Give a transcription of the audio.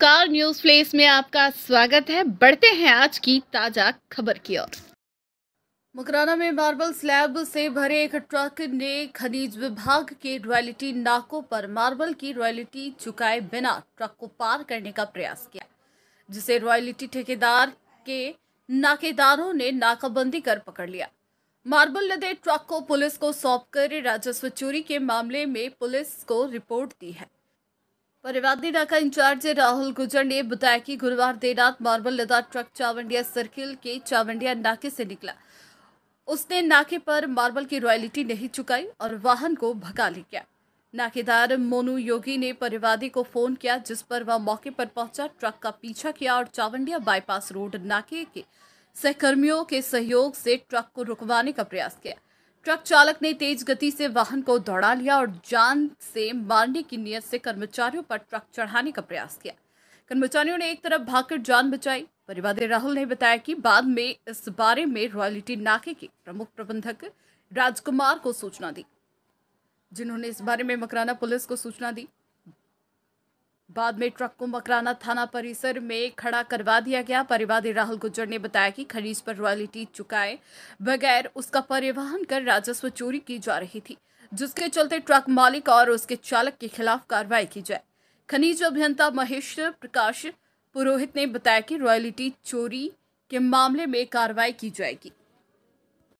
car news place में आपका स्वागत है बढ़ते हैं आज की ताजा खबर की ओर मकराना में मार्बल स्लैब से भरे एक ट्रक ने खनिज विभाग के रॉयल्टी नाकों पर मार्बल की रॉयल्टी चुकाए बिना ट्रक को पार करने का प्रयास किया जिसे रॉयल्टी ठेकेदार के नाकेदारों ने नाकाबंदी कर पकड़ लिया मार्बल लदे ट्रक को पुलिस को सौंपकर राजस्व चोरी के मामले में पुलिस को रिपोर्ट दी है परिवादी नाका इंचार्ज राहुल गुजर ने बताया कि गुरुवार देर रात मार्बल लदा ट्रक चावंडिया सर्किल के चावंडिया नाके से निकला उसने नाके पर मार्बल की रॉयलिटी नहीं चुकाई और वाहन को भगा ले गया नाकेदार मोनू योगी ने परिवादी को फोन किया जिस पर वह मौके पर पहुंचा ट्रक का पीछा किया और चावंडिया बाईपास रोड नाके के सहकर्मियों के सहयोग से ट्रक को रुकवाने का प्रयास किया ट्रक चालक ने तेज गति से वाहन को दौड़ा लिया और जान से मारने की नियत से कर्मचारियों पर ट्रक चढ़ाने का प्रयास किया कर्मचारियों ने एक तरफ भागकर जान बचाई परिवार राहुल ने बताया कि बाद में इस बारे में रॉयलिटी नाके के प्रमुख प्रबंधक राजकुमार को सूचना दी जिन्होंने इस बारे में मकराना पुलिस को सूचना दी बाद में ट्रक को मकराना थाना परिसर में खड़ा करवा दिया गया परिवादी राहुल गुज्जर ने बताया कि खरीज पर रॉयल्टी चुकाए बगैर उसका परिवहन कर राजस्व चोरी की जा रही थी जिसके चलते ट्रक मालिक और उसके चालक के खिलाफ कार्रवाई की जाए खनिज अभियंता महेश प्रकाश पुरोहित ने बताया कि रॉयल्टी चोरी के मामले में कार्रवाई की जाएगी